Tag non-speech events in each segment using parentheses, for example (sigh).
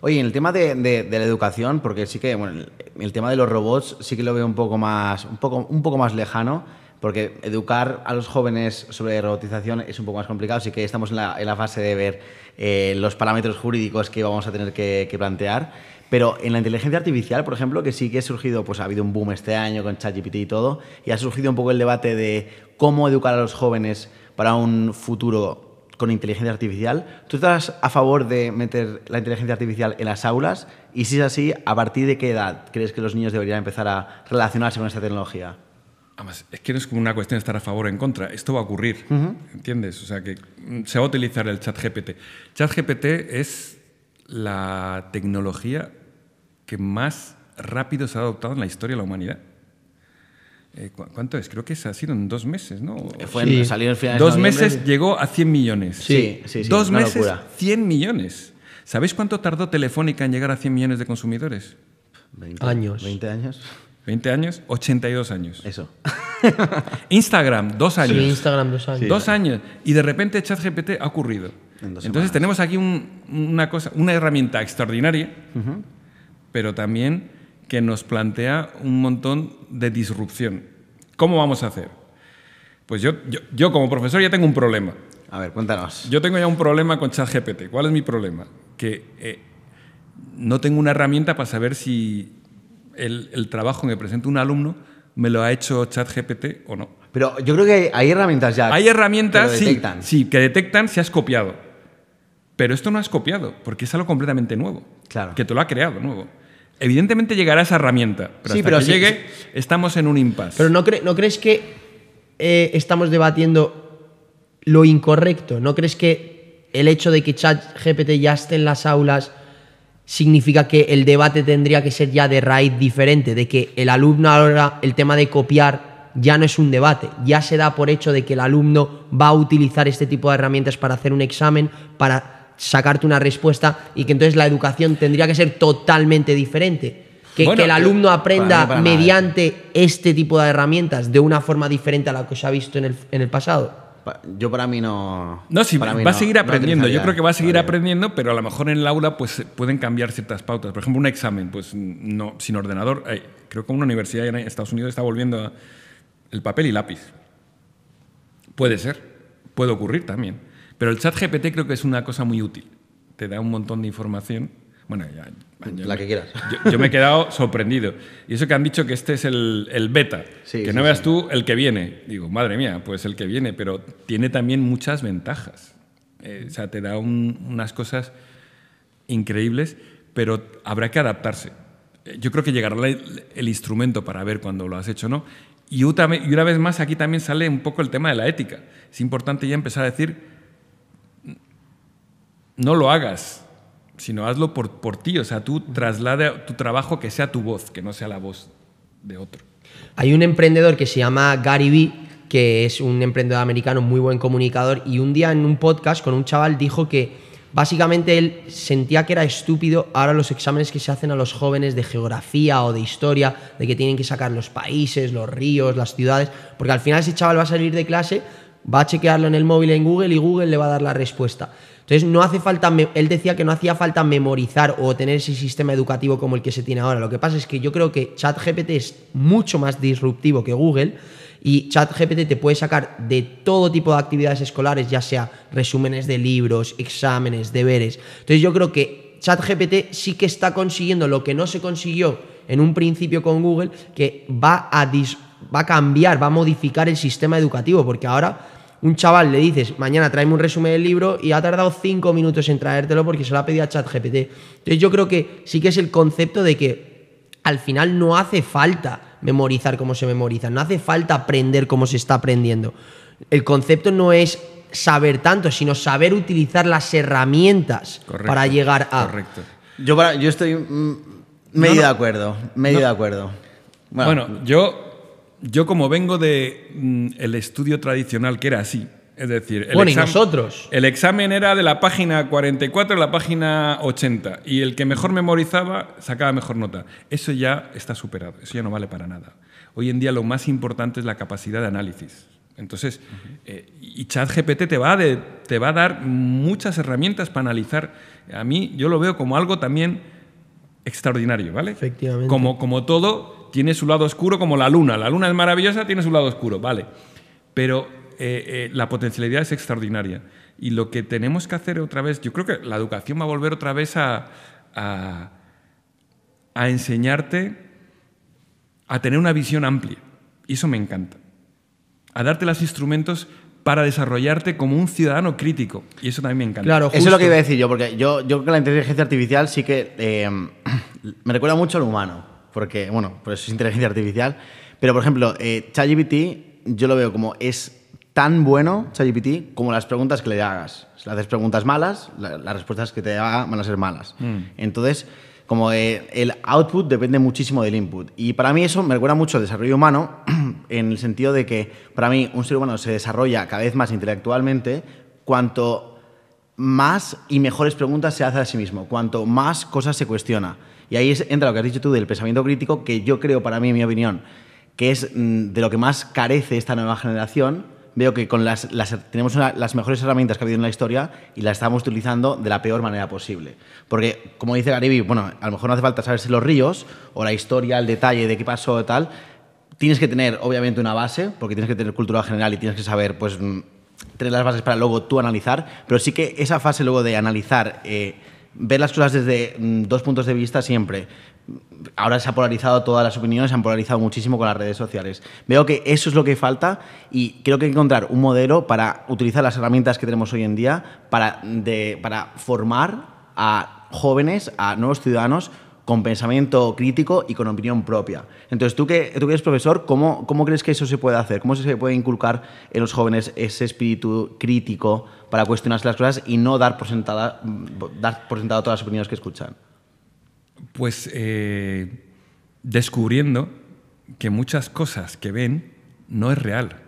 Oye, en el tema de, la educación, porque sí que, bueno, el, tema de los robots sí que lo veo un poco más, un poco, un poco más lejano, porque educar a los jóvenes sobre robotización es un poco más complicado, sí que estamos en la, fase de ver eh, los parámetros jurídicos que vamos a tener que, que plantear. Pero en la inteligencia artificial, por ejemplo, que sí que ha surgido, pues ha habido un boom este año con ChatGPT y todo, y ha surgido un poco el debate de cómo educar a los jóvenes para un futuro con inteligencia artificial. ¿Tú estás a favor de meter la inteligencia artificial en las aulas? Y si es así, ¿a partir de qué edad crees que los niños deberían empezar a relacionarse con esta tecnología? Además, es que no es como una cuestión de estar a favor o en contra. Esto va a ocurrir, ¿entiendes? O sea, que se va a utilizar el chat GPT. Chat GPT es la tecnología que más rápido se ha adoptado en la historia de la humanidad. Eh, ¿Cuánto es? Creo que ha sido en dos meses, ¿no? Eh, sí. en, el final Dos meses llegó a 100 millones. Sí, sí, sí. Dos meses, 100 millones. ¿Sabéis cuánto tardó Telefónica en llegar a 100 millones de consumidores? 20 años. 20 años. 20 años, 82 años. Eso. (laughs) Instagram, dos años. Sí, Instagram, dos años. dos años. Y de repente ChatGPT ha ocurrido. Entonces tenemos aquí una cosa, una herramienta extraordinaria, pero también que nos plantea un montón de disrupción. ¿Cómo vamos a hacer? Pues yo, yo, como profesor ya tengo un problema. A ver, cuéntanos. Yo tengo ya un problema con ChatGPT. ¿Cuál es mi problema? Que eh, no tengo una herramienta para saber si el, el, trabajo que presenta un alumno me lo ha hecho ChatGPT o no. Pero yo creo que hay, herramientas ya. Hay herramientas, que detectan. Sí, que detectan si has copiado. Pero esto no has copiado, porque es algo completamente nuevo. Claro. Que te lo ha creado nuevo. Evidentemente llegará esa herramienta, pero si hasta llegue estamos en un impasse. Pero no, ¿no crees que eh, estamos debatiendo lo incorrecto? ¿No crees que el hecho de que ChatGPT ya esté en las aulas significa que el debate tendría que ser ya de raíz diferente, de que el alumno ahora, el tema de copiar ya no es un debate, ya se da por hecho de que el alumno va a utilizar este tipo de herramientas para hacer un examen, para sacarte una respuesta y que entonces la educación tendría que ser totalmente diferente. Que, el eh, alumno aprenda ¿eh? mediante este tipo de herramientas de una forma diferente a la que se ha visto en el, pasado. Yo para mí no... No, sí, va a seguir aprendiendo. Yo creo que va a seguir aprendiendo, pero a lo mejor en el aula pues, pueden cambiar ciertas pautas. Por ejemplo, un examen, pues no, sin ordenador. Eh, creo que una universidad en Estados Unidos está volviendo el papel y lápiz. Puede ser, puede ocurrir también. Pero el chat GPT creo que es una cosa muy útil. Te da un montón de información. Bueno, ya, la que quieras. Yo, me he quedado sorprendido. Y eso que han dicho que este es el, beta. que no veas tú el que viene. Digo, madre mía, pues el que viene. Pero tiene también muchas ventajas. Eh, o sea, te da unas cosas increíbles, pero habrá que adaptarse. Eh, yo creo que llegará el, instrumento para ver cuando lo has hecho o no. y una vez más, aquí también sale un poco el tema de la ética. Es importante ya empezar a decir no lo hagas, sino hazlo por, por ti. O sea, tú traslada tu trabajo que sea tu voz, que no sea la voz de otro. Hay un emprendedor que se llama Gary Vee, que es un emprendedor americano muy buen comunicador, y un día en un podcast con un chaval dijo que básicamente él sentía que era estúpido ahora los exámenes que se hacen a los jóvenes de geografía o de historia, de que tienen que sacar los países, los ríos, las ciudades, porque al final ese chaval va a salir de clase, va a chequearlo en el móvil en Google y Google le va a dar la respuesta. Entonces, no hace falta, él decía que no hacía falta memorizar o tener ese sistema educativo como el que se tiene ahora. Lo que pasa es que yo creo que ChatGPT es mucho más disruptivo que Google y ChatGPT te puede sacar de todo tipo de actividades escolares, ya sea resúmenes de libros, exámenes, deberes. Entonces, yo creo que ChatGPT sí que está consiguiendo lo que no se consiguió en un principio con Google, que va a, va a cambiar, va a modificar el sistema educativo, porque ahora un chaval le dices, mañana tráeme un resumen del libro y ha tardado cinco minutos en traértelo porque se lo ha pedido a ChatGPT. Entonces yo creo que sí que es el concepto de que al final no hace falta memorizar cómo se memoriza, no hace falta aprender cómo se está aprendiendo. El concepto no es saber tanto, sino saber utilizar las herramientas para llegar a... Correcto. Yo, yo estoy mm, medio de acuerdo, medio de acuerdo. bueno yo yo como vengo de mm, el estudio tradicional que era así, es decir, el examen, nosotros. El examen era de la página 44 a la página 80 y el que mejor memorizaba sacaba mejor nota. Eso ya está superado, eso ya no vale para nada. Hoy en día lo más importante es la capacidad de análisis. Entonces, eh, y ChatGPT te va, de, te va a dar muchas herramientas para analizar. A mí yo lo veo como algo también extraordinario, ¿vale? Efectivamente. Como, como todo, tiene su lado oscuro como la luna. La luna es maravillosa, tiene su lado oscuro, vale. Pero eh, eh, la potencialidad es extraordinaria. Y lo que tenemos que hacer otra vez, yo creo que la educación va a volver otra vez a, a, enseñarte a tener una visión amplia. Y eso me encanta. A darte los instrumentos para desarrollarte como un ciudadano crítico. Y eso también me encanta. Claro, eso es lo que iba a decir yo, porque yo, yo creo que la inteligencia artificial sí que eh, (clears throat) me recuerda mucho al humano porque, bueno, por eso es inteligencia artificial. Pero, por ejemplo, eh, ChatGPT yo lo veo como es tan bueno ChatGPT como las preguntas que le hagas. Si le haces preguntas malas, las respuestas que te haga van a ser malas. Mm. Entonces, como eh, el output depende muchísimo del input. Y para mí eso me recuerda mucho al desarrollo humano, (clears throat) en el sentido de que para mí un ser humano se desarrolla cada vez más intelectualmente cuanto más y mejores preguntas se hace a sí mismo, cuanto más cosas se cuestiona. Y ahí entra lo que has dicho tú del pensamiento crítico, que yo creo, para mí, en mi opinión, que es mm, de lo que más carece esta nueva generación. Veo que con las, tenemos las mejores herramientas que ha habido en la historia y las estamos utilizando de la peor manera posible. Porque, como dice Garibi, bueno, a lo mejor no hace falta saberse los ríos o la historia, el detalle de qué pasó y tal. Tienes que tener, obviamente, una base, porque tienes que tener cultura general y tienes que saber, pues, mm, tener las bases para luego tú analizar, pero sí que esa fase luego de analizar eh, ver las cosas desde mm, dos puntos de vista siempre. Ahora se ha polarizado todas las opiniones, se han polarizado muchísimo con las redes sociales. Veo que eso es lo que falta y creo que hay que encontrar un modelo para utilizar las herramientas que tenemos hoy en día para, para formar a jóvenes, a nuevos ciudadanos con pensamiento crítico y con opinión propia. Entonces, tú que, tú eres profesor, ¿cómo, ¿cómo crees que eso se puede hacer? ¿Cómo se puede inculcar en los jóvenes ese espíritu crítico para cuestionarse las cosas y no dar por, sentada, dar por sentado todas las opiniones que escuchan? Pues eh, descubriendo que muchas cosas que ven no es real.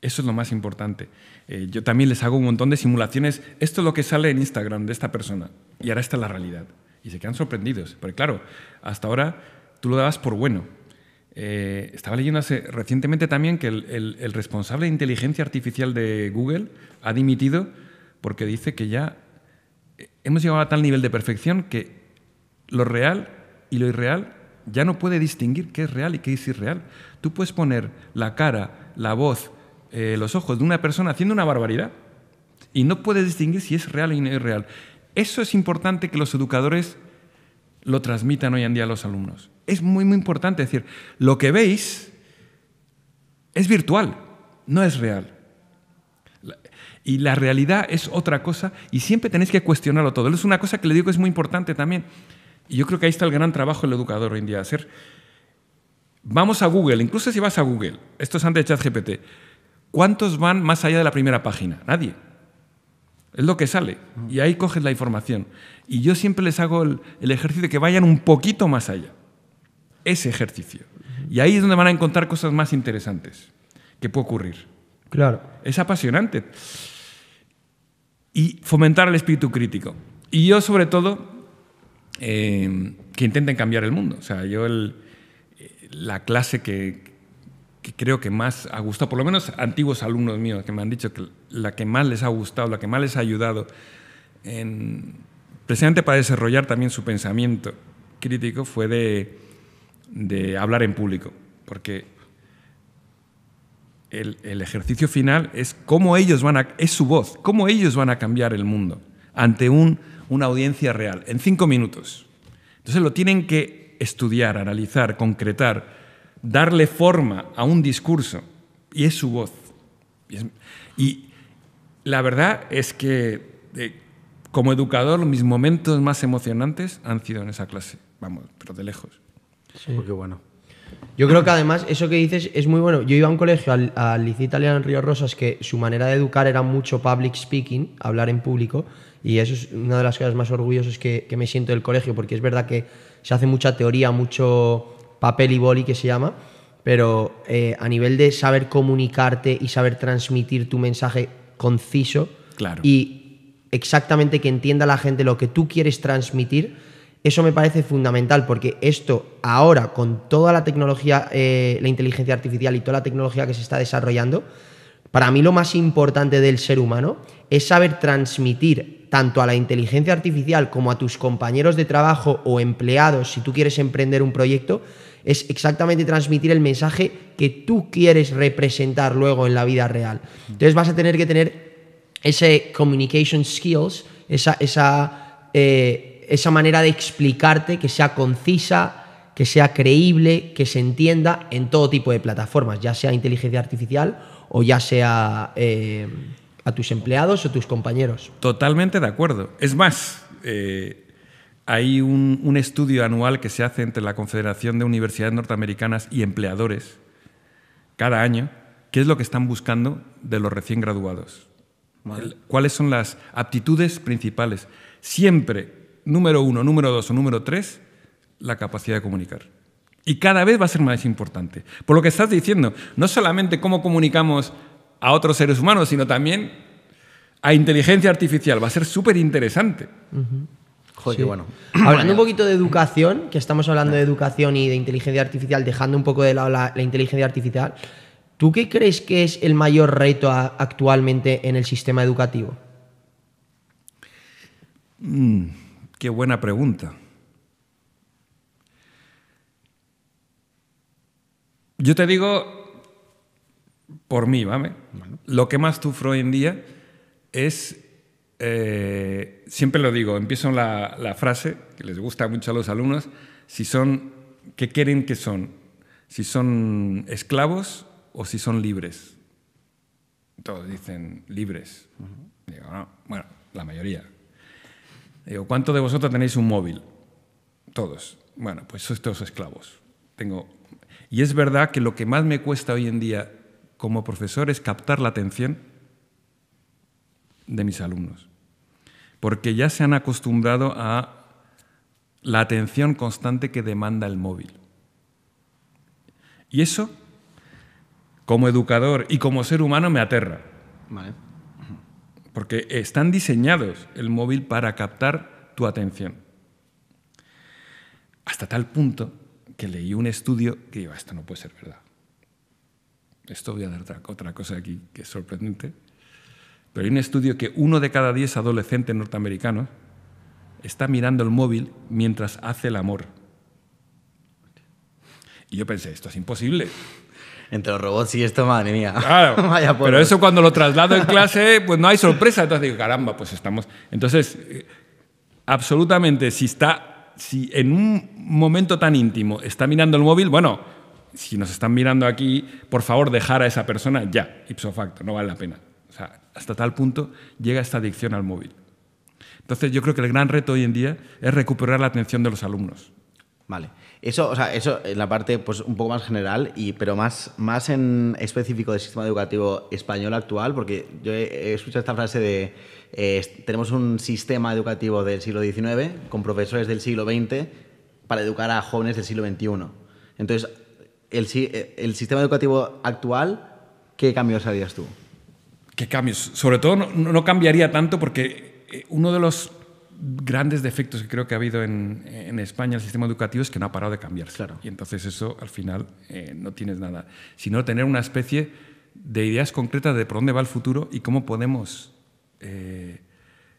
Eso es lo más importante. Eh, yo también les hago un montón de simulaciones. Esto es lo que sale en Instagram de esta persona. Y ahora está la realidad y se quedan sorprendidos. Porque claro, hasta ahora tú lo dabas por bueno. Eh, estaba leyendo hace, recientemente también que el, responsable de inteligencia artificial de Google ha dimitido porque dice que ya eh, hemos llegado a tal nivel de perfección que lo real y lo irreal ya no puede distinguir qué es real y qué es irreal. Tú puedes poner la cara, la voz, eh, los ojos de una persona haciendo una barbaridad y no puedes distinguir si es real o no es real. Eso es importante que los educadores lo transmitan hoy en día a los alumnos. Es muy, muy importante decir, lo que veis es virtual, no es real. Y la realidad es otra cosa y siempre tenéis que cuestionarlo todo. Es una cosa que le digo que es muy importante también. Y yo creo que ahí está el gran trabajo del educador hoy en día. Hacer, vamos a Google, incluso si vas a Google, esto es antes de ChatGPT, ¿cuántos van más allá de la primera página? Nadie. Es lo que sale. Y ahí coges la información. Y yo siempre les hago el, ejercicio de que vayan un poquito más allá. Ese ejercicio. Y ahí es donde van a encontrar cosas más interesantes que puede ocurrir. Claro. Es apasionante. Y fomentar el espíritu crítico. Y yo, sobre todo, eh, que intenten cambiar el mundo. O sea, yo eh, la clase que, que creo que más ha gustado, por lo menos antiguos alumnos míos que me han dicho que la que más les ha gustado, la que más les ha ayudado, en, precisamente para desarrollar también su pensamiento crítico, fue de, hablar en público, porque el, el, ejercicio final es cómo ellos van a, es su voz, cómo ellos van a cambiar el mundo ante un, una audiencia real, en cinco minutos. Entonces lo tienen que estudiar, analizar, concretar, darle forma a un discurso, y es su voz. Y, la verdad es que eh, como educador mis momentos más emocionantes han sido en esa clase, vamos, pero de lejos. Porque bueno. Yo creo que además eso que dices es muy bueno. Yo iba a un colegio, al, liceo Italiano en Río Rosas, que su manera de educar era mucho public speaking, hablar en público, y eso es una de las cosas más orgullosas que, que me siento del colegio, porque es verdad que se hace mucha teoría, mucho papel y boli que se llama, pero eh, a nivel de saber comunicarte y saber transmitir tu mensaje conciso y exactamente que entienda la gente lo que tú quieres transmitir, eso me parece fundamental porque esto ahora con toda la tecnología, eh, la inteligencia artificial y toda la tecnología que se está desarrollando, para mí lo más importante del ser humano es saber transmitir tanto a la inteligencia artificial como a tus compañeros de trabajo o empleados, si tú quieres emprender un proyecto, es exactamente transmitir el mensaje que tú quieres representar luego en la vida real. Entonces vas a tener que tener ese communication skills, esa, esa, eh, manera de explicarte que sea concisa, que sea creíble, que se entienda en todo tipo de plataformas, ya sea inteligencia artificial o ya sea... Eh, a tus empleados o tus compañeros. Totalmente de acuerdo. Es más, eh, hay un, estudio anual que se hace entre la Confederación de Universidades Norteamericanas y empleadores cada año, qué es lo que están buscando de los recién graduados. ¿Cuáles son las aptitudes principales? Siempre, número uno, número dos o número tres, la capacidad de comunicar. Y cada vez va a ser más importante. Por lo que estás diciendo, no solamente cómo comunicamos a otros seres humanos, sino también a inteligencia artificial. Va a ser súper interesante. Joder, bueno. (clears throat) Hablando un poquito de educación, que estamos hablando de educación y de inteligencia artificial, dejando un poco de lado la, inteligencia artificial, ¿tú qué crees que es el mayor reto actualmente en el sistema educativo? Mm, qué buena pregunta. Yo te digo por mí, ¿vale? Lo que más sufro hoy en día es, eh, siempre lo digo, empiezo la, frase que les gusta mucho a los alumnos, si son, ¿qué quieren que son? Si son esclavos o si son libres. Todos dicen libres. Digo, ah, bueno, la mayoría. Digo, ¿cuánto de vosotros tenéis un móvil? Todos. Bueno, pues sois todos esclavos. Tengo... Y es verdad que lo que más me cuesta hoy en día como profesor es captar la atención de mis alumnos, porque ya se han acostumbrado a la atención constante que demanda el móvil. Y eso, como educador y como ser humano, me aterra. Porque están diseñados el móvil para captar tu atención. Hasta tal punto que leí un estudio que iba, esto no puede ser verdad. Esto voy a dar otra, cosa aquí que es sorprendente. Pero hay un estudio que uno de cada diez adolescentes norteamericanos está mirando el móvil mientras hace el amor. Y yo pensé, esto es imposible. Entre los robots y esto, madre mía. Claro. (laughs) pero eso cuando lo traslado en clase, pues no hay sorpresa. Entonces digo, caramba, pues estamos. Entonces, eh, absolutamente, si está, si en un momento tan íntimo está mirando el móvil, bueno, si nos están mirando aquí, por favor dejar a esa persona ya, ipso facto, no vale la pena. O sea, hasta tal punto llega esta adicción al móvil. Entonces yo creo que el gran reto hoy en día es recuperar la atención de los alumnos. Vale. Eso, o sea, eso en la parte pues, un poco más general, y, pero más, más en específico del sistema educativo español actual, porque yo he, escuchado esta frase de eh, tenemos un sistema educativo del siglo XIX con profesores del siglo XX para educar a jóvenes del siglo XXI. Entonces, el, eh, el sistema educativo actual, ¿qué cambios harías tú? ¿Qué cambios? Sobre todo no, no cambiaría tanto porque eh, uno de los grandes defectos que creo que ha habido en, en, España el sistema educativo es que no ha parado de cambiarse. Claro. Y entonces eso al final eh, no tienes nada, sino tener una especie de ideas concretas de por dónde va el futuro y cómo podemos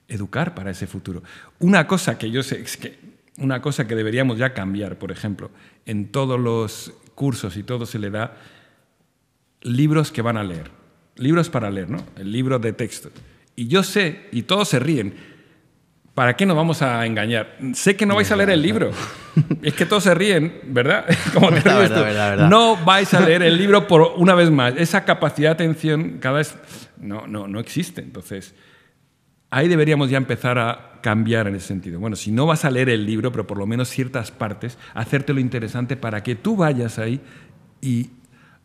educar para ese futuro. Una cosa que yo sé es que una cosa que deberíamos ya cambiar, por ejemplo, en todos los cursos y todo se le da libros que van a leer, libros para leer, ¿no? El libro de texto. Y yo sé, y todos se ríen, ¿para qué nos vamos a engañar? Sé que no vais a leer el libro. (laughs) Es que todos se ríen, (laughs) ¿verdad? No vais a leer el libro por una vez más. Esa capacidad de atención cada vez no, no, no existe. Entonces, Ahí deberíamos ya empezar a cambiar en ese sentido. Bueno, si no vas a leer el libro, pero por lo menos ciertas partes, hacértelo interesante para que tú vayas ahí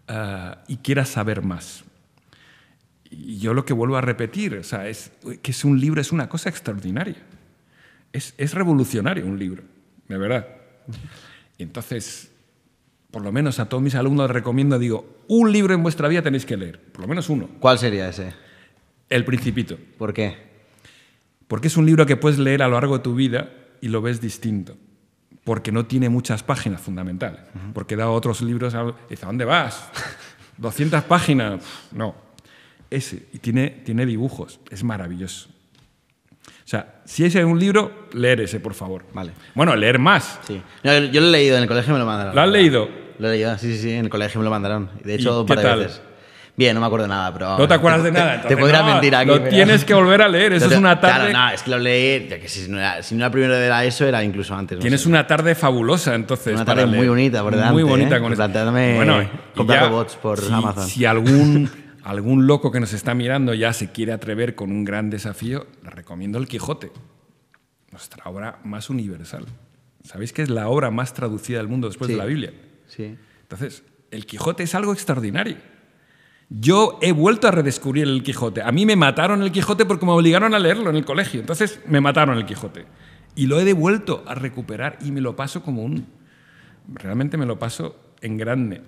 ah, y, quieras saber más. Y yo lo que vuelvo a repetir, o sea, es que es un libro, es una cosa extraordinaria. Es, revolucionario un libro, de verdad. Y entonces, por lo menos a todos mis alumnos les recomiendo, digo, un libro en vuestra vida tenéis que leer, por lo menos uno. ¿Cuál sería ese? El Principito. ¿Por qué? Porque es un libro que puedes leer a lo largo de tu vida y lo ves distinto. Porque no tiene muchas páginas fundamentales. Porque da otros libros. A, dónde vas? ¿200 páginas? No. Ese. Y tiene, tiene dibujos. Es maravilloso. O sea, si ese es un libro, leer ese, por favor. Vale. Bueno, leer más. Sí. yo lo he leído en el colegio, me lo mandaron. ¿Lo has leído? Lo he leído, sí, sí, sí, en el colegio me lo mandaron. De hecho, ¿Y ¿qué tal? Bien, no me acuerdo nada, pero. No te acuerdas de nada. te podría mentir aquí. Lo tienes que volver a leer. (laughs) Eso es una tarde. Claro, no, es que lo leí. Que si, no era, si no era primero de la ESO, era incluso antes. tienes una tarde fabulosa, entonces. Una tarde muy bonita, ¿verdad? Muy bonita ¿eh? con este. Planteándome bueno, comprar robots por si, Amazon. Si algún. (laughs) algún loco que nos está mirando ya se quiere atrever con un gran desafío, le recomiendo El Quijote, nuestra obra más universal. ¿Sabéis que es la obra más traducida del mundo después de la Biblia? Sí. Entonces, El Quijote es algo extraordinario. Yo he vuelto a redescubrir el Quijote. A mí me mataron el Quijote porque me obligaron a leerlo en el colegio. Entonces me mataron el Quijote. Y lo he devuelto a recuperar y me lo paso como un... Realmente me lo paso en grande.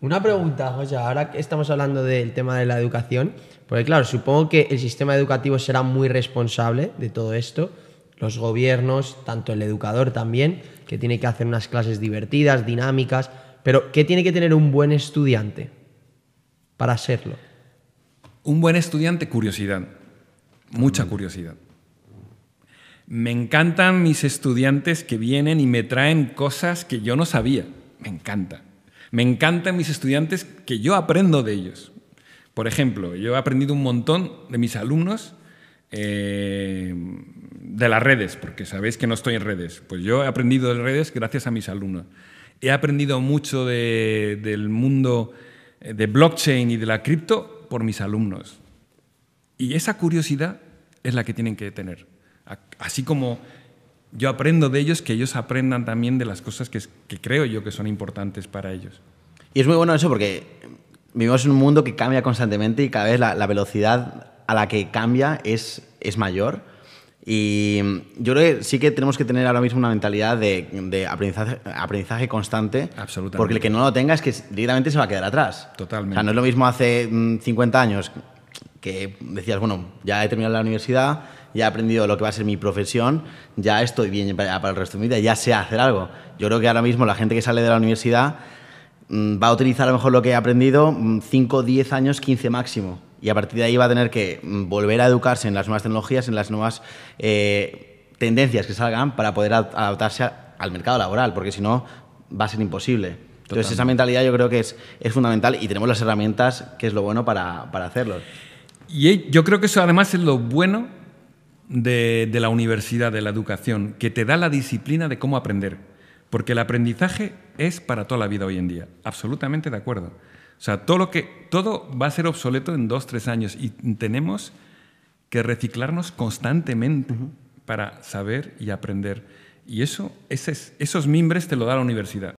Una pregunta, José, ahora que estamos hablando del tema de la educación, porque claro, supongo que el sistema educativo será muy responsable de todo esto, los gobiernos, tanto el educador también, que tiene que hacer unas clases divertidas, dinámicas, pero ¿qué tiene que tener un buen estudiante? para hacerlo. Un buen estudiante, curiosidad, mucha curiosidad. Me encantan mis estudiantes que vienen y me traen cosas que yo no sabía. Me encanta. Me encantan mis estudiantes que yo aprendo de ellos. Por ejemplo, yo he aprendido un montón de mis alumnos eh, de las redes, porque sabéis que no estoy en redes. Pues yo he aprendido de redes gracias a mis alumnos. He aprendido mucho del mundo eh, de blockchain y de la cripto por mis alumnos. Y esa curiosidad es la que tienen que tener. Así como yo aprendo de ellos, que ellos aprendan también de las cosas que, creo yo que son importantes para ellos. Y es muy bueno eso porque vivimos en un mundo que cambia constantemente y cada vez la, velocidad a la que cambia es, es mayor. Y yo creo que sí que tenemos que tener ahora mismo una mentalidad de, aprendizaje, constante. Porque el que no lo tenga es que directamente se va a quedar atrás. Totalmente. O sea, no es lo mismo hace 50 mm, años que decías, bueno, ya he terminado la universidad, ya he aprendido lo que va a ser mi profesión, ya estoy bien para, el resto de mi vida, ya sé hacer algo. Yo creo que ahora mismo la gente que sale de la universidad mm, va a utilizar a lo mejor lo que ha aprendido 5, mm, 10 años, 15 máximo y a partir de ahí va a tener que mm, volver a educarse en las nuevas tecnologías, en las nuevas eh, tendencias que salgan para poder adaptarse al mercado laboral, porque si no va a ser imposible. Entonces esa mentalidad yo creo que es, fundamental y tenemos las herramientas que es lo bueno para, hacerlo. Y yo creo que eso además es lo bueno de, la universidad, de la educación, que te da la disciplina de cómo aprender. Porque el aprendizaje es para toda la vida hoy en día. Absolutamente de acuerdo. O sea, todo, lo que, todo va a ser obsoleto en dos, tres años y tenemos que reciclarnos constantemente para saber y aprender. Y eso, ese, esos mimbres te lo da la universidad.